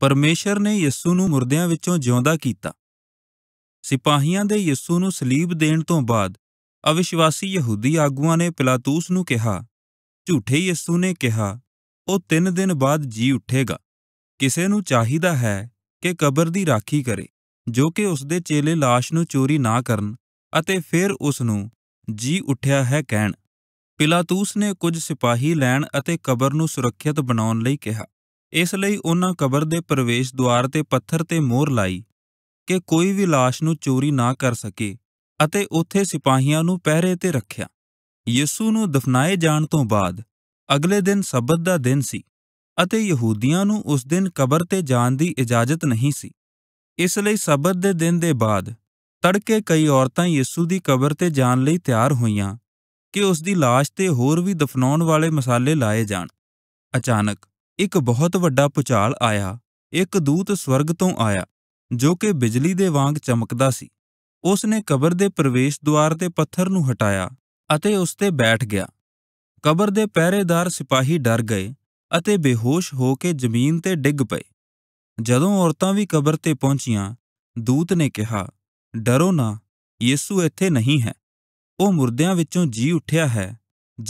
ਪਰਮੇਸ਼ਰ ਨੇ ਯਿਸੂ ਨੂੰ ਮੁਰਦਿਆਂ ਵਿੱਚੋਂ ਜਿਉਂਦਾ ਕੀਤਾ ਸਿਪਾਹੀਆਂ ਦੇ ਯਿਸੂ ਨੂੰ ਸਲੀਬ ਦੇਣ ਤੋਂ ਬਾਅਦ ਅਵਿਸ਼ਵਾਸੀ ਯਹੂਦੀ ਆਗੂਆਂ ਨੇ ਪਿਲਾਤੂਸ ਨੂੰ ਕਿਹਾ ਝੂਠੇ ਯਿਸੂ ਨੇ ਕਿਹਾ ਉਹ ਤਿੰਨ ਦਿਨ ਬਾਅਦ ਜੀ ਉੱਠੇਗਾ ਕਿਸੇ ਨੂੰ ਚਾਹੀਦਾ ਹੈ ਕਿ ਕਬਰ ਦੀ ਰਾਖੀ ਕਰੇ ਜੋ ਕਿ ਉਸ ਦੇ ਚੇਲੇ লাশ ਨੂੰ ਚੋਰੀ ਨਾ ਕਰਨ ਅਤੇ ਫਿਰ ਉਸ ਨੂੰ ਜੀ ਉੱਠਿਆ ਹੈ ਕਹਿਣ ਪਿਲਾਤੂਸ ਨੇ ਕੁਝ ਸਿਪਾਹੀ ਲੈਣ ਅਤੇ ਕਬਰ ਨੂੰ ਸੁਰੱਖਿਅਤ ਬਣਾਉਣ ਲਈ ਕਿਹਾ ਇਸ ਲਈ ਉਹਨਾਂ ਕਬਰ ਦੇ ਪ੍ਰਵੇਸ਼ ਦੁਆਰ ਤੇ ਪੱਥਰ ਤੇ ਮੋਹਰ ਲਾਈ ਕਿ ਕੋਈ ਵੀ লাশ ਨੂੰ ਚੋਰੀ ਨਾ ਕਰ ਸਕੇ ਅਤੇ ਉੱਥੇ ਸਿਪਾਹੀਆਂ ਨੂੰ ਪਹਿਰੇ ਤੇ ਰੱਖਿਆ ਯਿਸੂ ਨੂੰ ਦਫਨਾਏ ਜਾਣ ਤੋਂ ਬਾਅਦ ਅਗਲੇ ਦਿਨ ਸਬਤ ਦਾ ਦਿਨ ਸੀ ਅਤੇ ਯਹੂਦੀਆਂ ਨੂੰ ਉਸ ਦਿਨ ਕਬਰ ਤੇ ਜਾਣ ਦੀ ਇਜਾਜ਼ਤ ਨਹੀਂ ਸੀ ਇਸ ਲਈ ਸਬਤ ਦੇ ਦਿਨ ਦੇ ਬਾਅਦ ਤੜਕੇ ਕਈ ਔਰਤਾਂ ਯਿਸੂ ਦੀ ਕਬਰ ਤੇ ਜਾਣ ਲਈ ਤਿਆਰ ਹੋਈਆਂ ਕਿ ਉਸ ਦੀ লাশ ਤੇ ਹੋਰ ਵੀ ਦਫਨਾਉਣ ਵਾਲੇ ਮਸਾਲੇ ਲਾਏ ਜਾਣ ਅਚਾਨਕ ਇੱਕ ਬਹੁਤ ਵੱਡਾ ਪੁਚਾਲ ਆਇਆ ਇੱਕ ਦੂਤ ਸਵਰਗ ਤੋਂ ਆਇਆ ਜੋ ਕਿ ਬਿਜਲੀ ਦੇ ਵਾਂਗ ਚਮਕਦਾ ਸੀ ਉਸ ਨੇ ਕਬਰ ਦੇ ਪ੍ਰਵੇਸ਼ ਦੁਆਰ ਤੇ ਪੱਥਰ ਨੂੰ ਹਟਾਇਆ ਅਤੇ ਉਸ ਤੇ ਬੈਠ ਗਿਆ ਕਬਰ ਦੇ ਪਹਿਰੇਦਾਰ ਸਿਪਾਹੀ ਡਰ ਗਏ ਅਤੇ ਬੇਹੋਸ਼ ਹੋ ਕੇ ਜ਼ਮੀਨ ਤੇ ਡਿੱਗ ਪਏ ਜਦੋਂ ਔਰਤਾਂ ਵੀ ਕਬਰ ਤੇ ਪਹੁੰਚੀਆਂ ਦੂਤ ਨੇ ਕਿਹਾ ਡਰੋ ਨਾ ਯਿਸੂ ਇੱਥੇ ਨਹੀਂ ਹੈ ਉਹ ਮੁਰਦਿਆਂ ਵਿੱਚੋਂ ਜੀ ਉੱਠਿਆ ਹੈ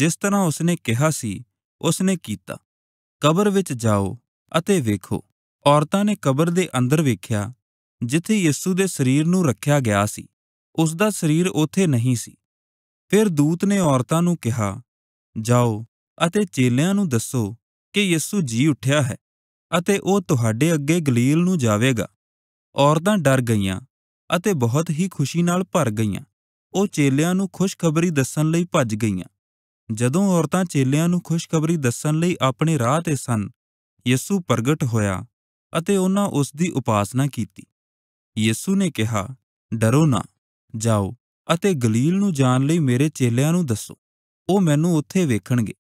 ਜਿਸ ਤਰ੍ਹਾਂ ਉਸਨੇ ਕਿਹਾ ਸੀ ਉਸਨੇ ਕੀਤਾ ਕਬਰ ਵਿੱਚ ਜਾਓ ਅਤੇ ਵੇਖੋ ਔਰਤਾਂ ਨੇ ਕਬਰ ਦੇ ਅੰਦਰ ਵੇਖਿਆ ਜਿੱਥੇ ਯਿਸੂ ਦੇ ਸਰੀਰ ਨੂੰ ਰੱਖਿਆ ਗਿਆ ਸੀ ਉਸ ਦਾ ਸਰੀਰ ਉੱਥੇ ਨਹੀਂ ਸੀ ਫਿਰ ਦੂਤ ਨੇ ਔਰਤਾਂ ਨੂੰ ਕਿਹਾ ਜਾਓ ਅਤੇ ਚੇਲਿਆਂ ਨੂੰ ਦੱਸੋ ਕਿ ਯਿਸੂ ਜੀ ਉੱਠਿਆ ਹੈ ਅਤੇ ਉਹ ਤੁਹਾਡੇ ਅੱਗੇ ਗਲੀਲ ਨੂੰ ਜਾਵੇਗਾ ਔਰਤਾਂ ਡਰ ਗਈਆਂ ਅਤੇ ਬਹੁਤ ਹੀ ਖੁਸ਼ੀ ਨਾਲ ਭਰ ਗਈਆਂ ਉਹ ਚੇਲਿਆਂ ਨੂੰ ਖੁਸ਼ਖਬਰੀ ਦੱਸਣ ਲਈ ਭੱਜ ਗਈਆਂ ਜਦੋਂ ਔਰਤਾਂ ਚੇਲਿਆਂ ਨੂੰ ਖੁਸ਼ਖਬਰੀ ਦੱਸਣ ਲਈ ਆਪਣੇ ਰਾਹ ਤੇ ਸਨ ਯਿਸੂ ਪ੍ਰਗਟ ਹੋਇਆ ਅਤੇ ਉਹਨਾਂ ਉਸ ਦੀ ਉਪਾਸਨਾ ਕੀਤੀ ਯਿਸੂ ਨੇ ਕਿਹਾ ਡਰੋ ਨਾ ਜਾਓ ਅਤੇ ਗਲੀਲ ਨੂੰ ਜਾਣ ਲਈ ਮੇਰੇ ਚੇਲਿਆਂ ਨੂੰ ਦੱਸੋ ਉਹ ਮੈਨੂੰ ਉੱਥੇ ਵੇਖਣਗੇ